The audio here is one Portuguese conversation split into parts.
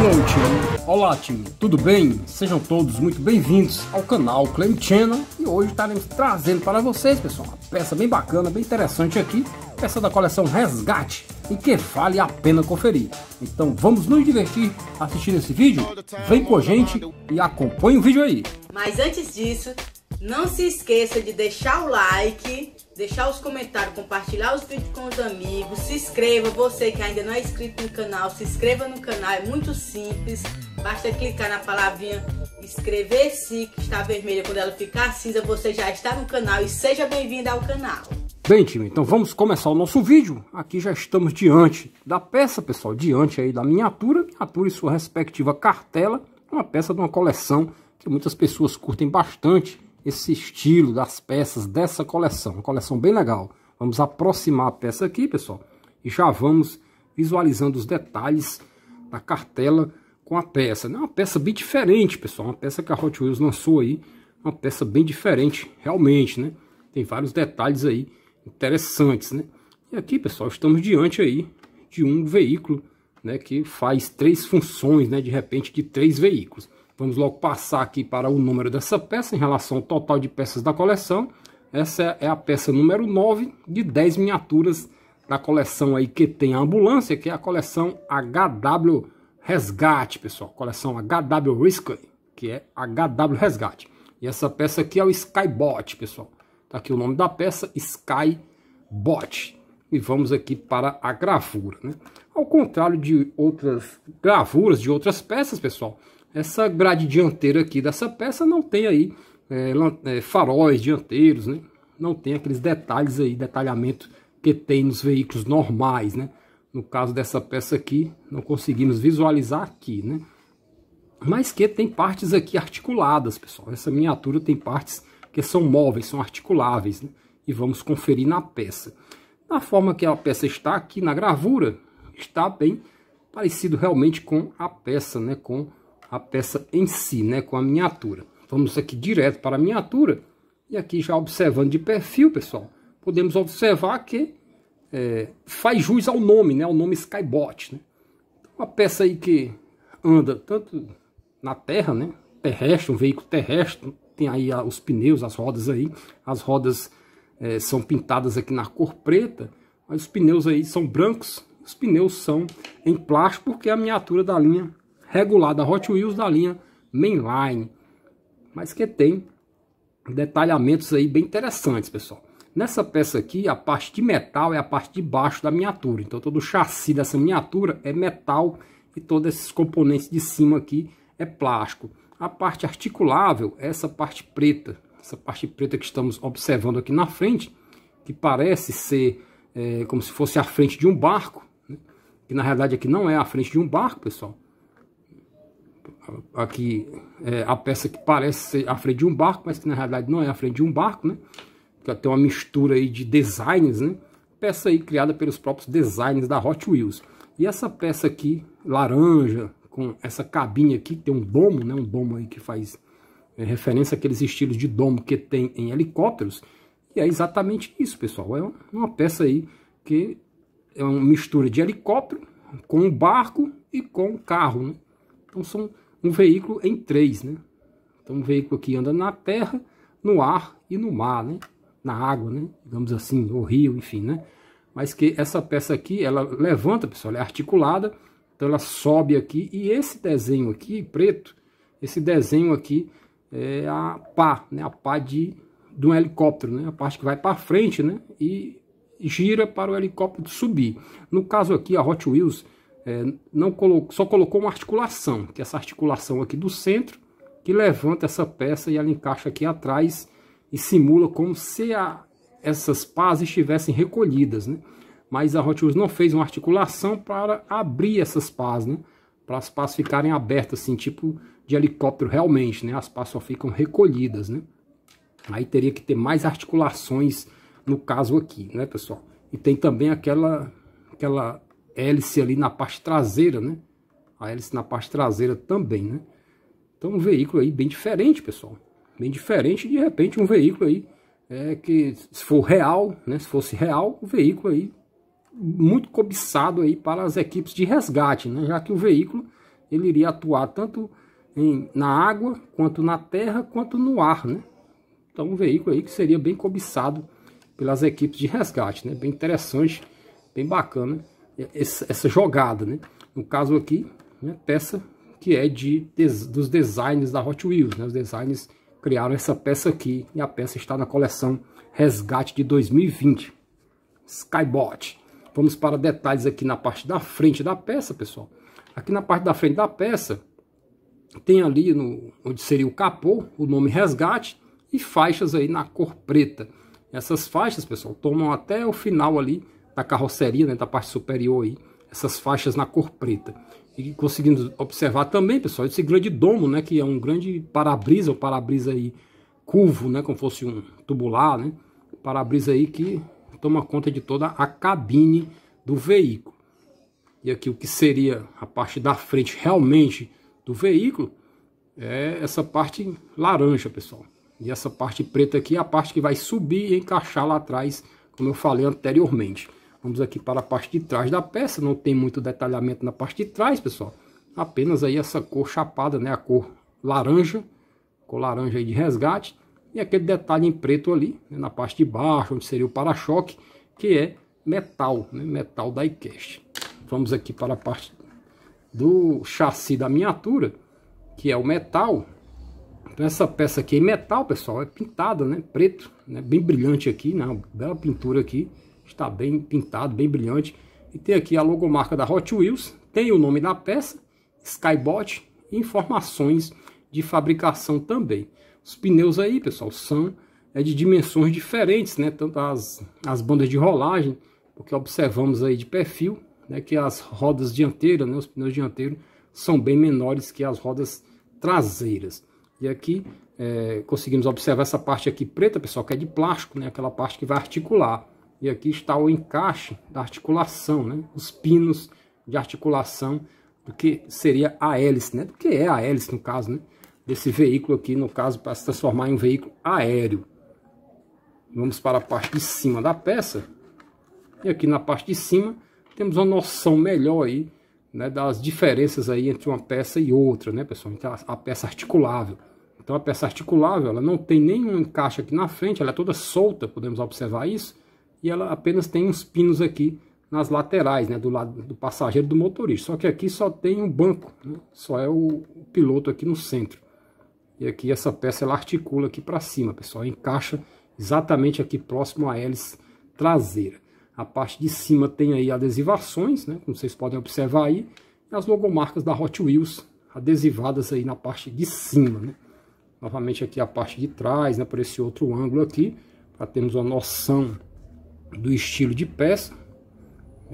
noite. Olá, time. Tudo bem? Sejam todos muito bem-vindos ao canal Clem Channel e hoje estaremos trazendo para vocês, pessoal, uma peça bem bacana, bem interessante aqui, peça da coleção Resgate, e que vale a pena conferir. Então vamos nos divertir assistindo esse vídeo? Vem com a gente e acompanhe o vídeo aí. Mas antes disso, não se esqueça de deixar o like deixar os comentários, compartilhar os vídeos com os amigos, se inscreva, você que ainda não é inscrito no canal, se inscreva no canal, é muito simples, basta clicar na palavrinha inscrever-se, que está vermelha, quando ela ficar cinza, você já está no canal e seja bem-vindo ao canal. Bem, time, então vamos começar o nosso vídeo. Aqui já estamos diante da peça, pessoal, diante aí da miniatura, miniatura e sua respectiva cartela, uma peça de uma coleção que muitas pessoas curtem bastante, esse estilo das peças dessa coleção. Uma coleção bem legal. Vamos aproximar a peça aqui, pessoal. E já vamos visualizando os detalhes da cartela com a peça. É uma peça bem diferente, pessoal. Uma peça que a Hot Wheels lançou aí. Uma peça bem diferente, realmente, né? Tem vários detalhes aí interessantes, né? E aqui, pessoal, estamos diante aí de um veículo, né? Que faz três funções, né? De repente, de três veículos. Vamos logo passar aqui para o número dessa peça em relação ao total de peças da coleção. Essa é a peça número 9 de 10 miniaturas da coleção aí que tem a ambulância, que é a coleção HW Resgate, pessoal. Coleção HW Rescue, que é HW Resgate. E essa peça aqui é o Skybot, pessoal. Tá aqui o nome da peça, Skybot. E vamos aqui para a gravura, né? Ao contrário de outras gravuras, de outras peças, pessoal, essa grade dianteira aqui dessa peça não tem aí é, é, faróis dianteiros, né? Não tem aqueles detalhes aí, detalhamento que tem nos veículos normais, né? No caso dessa peça aqui, não conseguimos visualizar aqui, né? Mas que tem partes aqui articuladas, pessoal. Essa miniatura tem partes que são móveis, são articuláveis, né? E vamos conferir na peça. Da forma que a peça está aqui na gravura, está bem parecido realmente com a peça, né? Com a peça em si, né, com a miniatura. Vamos aqui direto para a miniatura e aqui já observando de perfil, pessoal, podemos observar que é, faz jus ao nome, né, ao nome Skybot, né. Então, uma peça aí que anda tanto na terra, né, terrestre, um veículo terrestre, tem aí os pneus, as rodas aí, as rodas é, são pintadas aqui na cor preta, mas os pneus aí são brancos, os pneus são em plástico, porque é a miniatura da linha regular da Hot Wheels da linha Mainline, mas que tem detalhamentos aí bem interessantes, pessoal. Nessa peça aqui, a parte de metal é a parte de baixo da miniatura, então todo o chassi dessa miniatura é metal e todos esses componentes de cima aqui é plástico. A parte articulável é essa parte preta, essa parte preta que estamos observando aqui na frente, que parece ser é, como se fosse a frente de um barco, né? que na realidade aqui não é a frente de um barco, pessoal, aqui é, a peça que parece ser a frente de um barco, mas que na realidade não é a frente de um barco, né? Porque tem uma mistura aí de designs, né? Peça aí criada pelos próprios designs da Hot Wheels. E essa peça aqui, laranja, com essa cabine aqui, que tem um domo, né? Um domo aí que faz é, referência àqueles estilos de domo que tem em helicópteros. E é exatamente isso, pessoal. É uma peça aí que é uma mistura de helicóptero com um barco e com um carro, né? Então são um veículo em três, né? Então um veículo que anda na terra, no ar e no mar, né? Na água, né? Digamos assim, o rio, enfim, né? Mas que essa peça aqui, ela levanta, pessoal, ela é articulada, então ela sobe aqui e esse desenho aqui, preto, esse desenho aqui é a pá, né? A pá de, de um helicóptero, né? A parte que vai para frente, né? E gira para o helicóptero subir. No caso aqui, a Hot Wheels é, não só colocou uma articulação, que é essa articulação aqui do centro, que levanta essa peça e ela encaixa aqui atrás e simula como se a, essas pás estivessem recolhidas, né? Mas a Hot Wheels não fez uma articulação para abrir essas pás, né? Para as pás ficarem abertas, assim, tipo de helicóptero realmente, né? As pás só ficam recolhidas, né? Aí teria que ter mais articulações no caso aqui, né, pessoal? E tem também aquela, aquela hélice ali na parte traseira, né? A hélice na parte traseira também, né? Então um veículo aí bem diferente, pessoal. Bem diferente, de repente um veículo aí é, que se for real, né? Se fosse real, um veículo aí muito cobiçado aí para as equipes de resgate, né? Já que o veículo ele iria atuar tanto em, na água, quanto na terra, quanto no ar, né? Então um veículo aí que seria bem cobiçado pelas equipes de resgate, né? Bem interessante, bem bacana essa jogada, né? No caso aqui, né, peça que é de, dos designs da Hot Wheels, né? Os designs criaram essa peça aqui e a peça está na coleção Resgate de 2020, Skybot. Vamos para detalhes aqui na parte da frente da peça, pessoal. Aqui na parte da frente da peça, tem ali no, onde seria o capô, o nome Resgate e faixas aí na cor preta. Essas faixas, pessoal, tomam até o final ali na carroceria, né, da parte superior aí, essas faixas na cor preta. E conseguimos observar também, pessoal, esse grande domo, né, que é um grande para-brisa, um para-brisa aí curvo, né, como fosse um tubular, né, para-brisa aí que toma conta de toda a cabine do veículo. E aqui o que seria a parte da frente realmente do veículo é essa parte laranja, pessoal. E essa parte preta aqui é a parte que vai subir e encaixar lá atrás, como eu falei anteriormente. Vamos aqui para a parte de trás da peça, não tem muito detalhamento na parte de trás, pessoal. Apenas aí essa cor chapada, né, a cor laranja, cor laranja aí de resgate. E aquele detalhe em preto ali, né, na parte de baixo, onde seria o para-choque, que é metal, né, metal da iCast. Vamos aqui para a parte do chassi da miniatura, que é o metal. Então essa peça aqui em é metal, pessoal, é pintada, né, preto, né, bem brilhante aqui, né, uma bela pintura aqui está bem pintado, bem brilhante. E tem aqui a logomarca da Hot Wheels, tem o nome da peça, Skybot, informações de fabricação também. Os pneus aí, pessoal, são é, de dimensões diferentes, né? Tanto as, as bandas de rolagem, porque observamos aí de perfil, né? Que as rodas dianteiras, né? Os pneus dianteiros são bem menores que as rodas traseiras. E aqui é, conseguimos observar essa parte aqui preta, pessoal, que é de plástico, né? Aquela parte que vai articular. E aqui está o encaixe da articulação, né? Os pinos de articulação do que seria a hélice, né? Do que é a hélice, no caso, né? Desse veículo aqui, no caso, para se transformar em um veículo aéreo. Vamos para a parte de cima da peça. E aqui na parte de cima, temos uma noção melhor aí, né? Das diferenças aí entre uma peça e outra, né, pessoal? a peça articulável. Então, a peça articulável, ela não tem nenhum encaixe aqui na frente, ela é toda solta, podemos observar isso e ela apenas tem uns pinos aqui nas laterais, né, do lado do passageiro do motorista. Só que aqui só tem um banco, né, só é o, o piloto aqui no centro. E aqui essa peça ela articula aqui para cima, pessoal, encaixa exatamente aqui próximo à hélice traseira. A parte de cima tem aí adesivações, né, como vocês podem observar aí, as logomarcas da Hot Wheels adesivadas aí na parte de cima, né. Novamente aqui a parte de trás, né, por esse outro ângulo aqui, para termos uma noção do estilo de peça,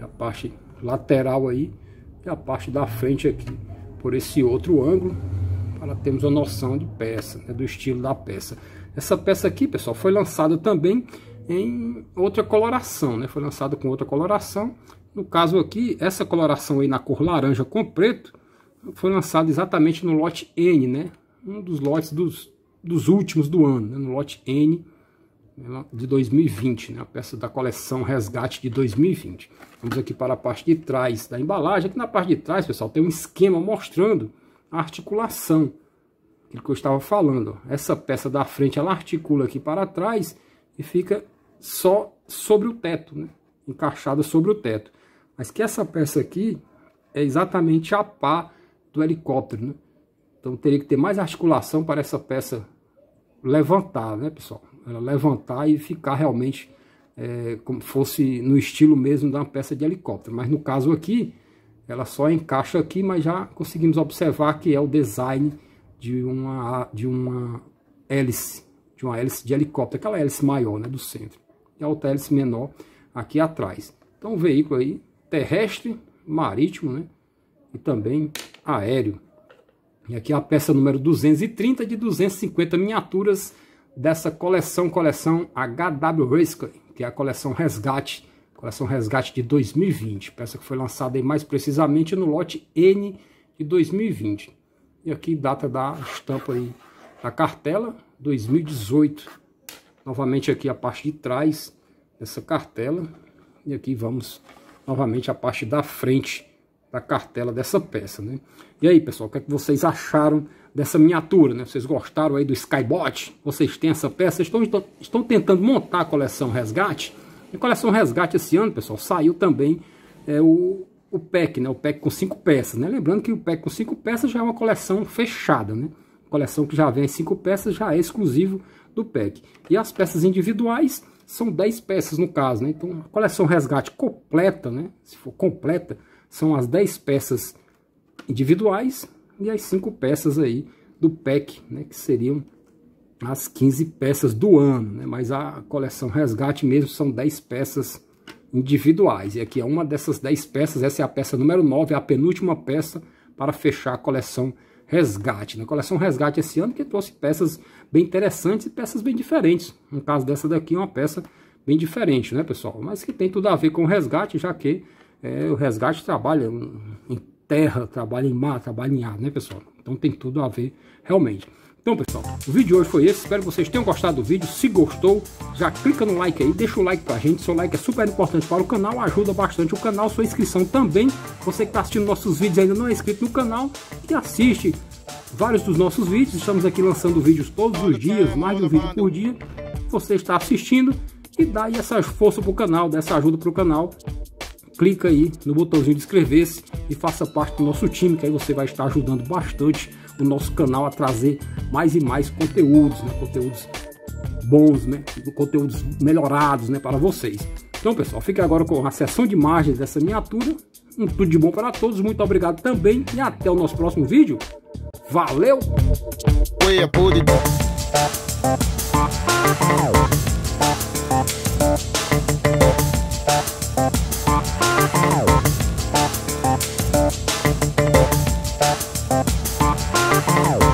a parte lateral aí e a parte da frente aqui, por esse outro ângulo, para termos uma noção de peça, né, do estilo da peça. Essa peça aqui, pessoal, foi lançada também em outra coloração, né? Foi lançada com outra coloração. No caso aqui, essa coloração aí na cor laranja com preto, foi lançada exatamente no lote N, né? Um dos lotes dos, dos últimos do ano, né? no lote N de 2020, né? a peça da coleção Resgate de 2020. Vamos aqui para a parte de trás da embalagem. Aqui na parte de trás, pessoal, tem um esquema mostrando a articulação. Aquilo que eu estava falando. Essa peça da frente, ela articula aqui para trás e fica só sobre o teto, né? encaixada sobre o teto. Mas que essa peça aqui é exatamente a pá do helicóptero, né? Então teria que ter mais articulação para essa peça levantar, né, pessoal? ela levantar e ficar realmente é, como fosse no estilo mesmo de uma peça de helicóptero. Mas no caso aqui, ela só encaixa aqui, mas já conseguimos observar que é o design de uma, de uma hélice, de uma hélice de helicóptero, aquela hélice maior né, do centro, e a outra hélice menor aqui atrás. Então um veículo aí terrestre, marítimo né, e também aéreo. E aqui a peça número 230 de 250 miniaturas dessa coleção, coleção HW Rescue que é a coleção Resgate, coleção Resgate de 2020, peça que foi lançada aí mais precisamente no lote N de 2020. E aqui data da estampa aí da cartela, 2018. Novamente aqui a parte de trás dessa cartela, e aqui vamos novamente a parte da frente cartela dessa peça, né? E aí, pessoal, o que, é que vocês acharam dessa miniatura, né? Vocês gostaram aí do Skybot? Vocês têm essa peça? Estão, estão tentando montar a coleção Resgate? E coleção Resgate esse ano, pessoal, saiu também é, o, o pack, né? O pack com cinco peças, né? Lembrando que o pack com cinco peças já é uma coleção fechada, né? Coleção que já vem cinco peças, já é exclusivo do pack. E as peças individuais são 10 peças no caso, né? Então, a coleção resgate completa, né? Se for completa, são as 10 peças individuais e as 5 peças aí do pack, né, que seriam as 15 peças do ano, né, mas a coleção resgate mesmo são 10 peças individuais, e aqui é uma dessas 10 peças, essa é a peça número 9, a penúltima peça para fechar a coleção resgate, na né, coleção resgate esse ano que trouxe peças bem interessantes e peças bem diferentes, no caso dessa daqui é uma peça bem diferente, né pessoal, mas que tem tudo a ver com resgate, já que é, o resgate trabalha em terra, trabalha em mar, trabalha em ar, né pessoal? Então tem tudo a ver realmente. Então pessoal, o vídeo de hoje foi esse, espero que vocês tenham gostado do vídeo, se gostou, já clica no like aí, deixa o like pra gente, seu like é super importante para o canal, ajuda bastante o canal, sua inscrição também, você que está assistindo nossos vídeos ainda não é inscrito no canal, e assiste vários dos nossos vídeos, estamos aqui lançando vídeos todos os dias, mais de um vídeo por dia, você está assistindo, e dá aí essa força pro canal, dessa ajuda pro canal, clica aí no botãozinho de inscrever-se e faça parte do nosso time, que aí você vai estar ajudando bastante o nosso canal a trazer mais e mais conteúdos, né? Conteúdos bons, né? Conteúdos melhorados, né? Para vocês. Então, pessoal, fique agora com a sessão de imagens dessa miniatura. Um tudo de bom para todos, muito obrigado também e até o nosso próximo vídeo. Valeu! Oia, Oh.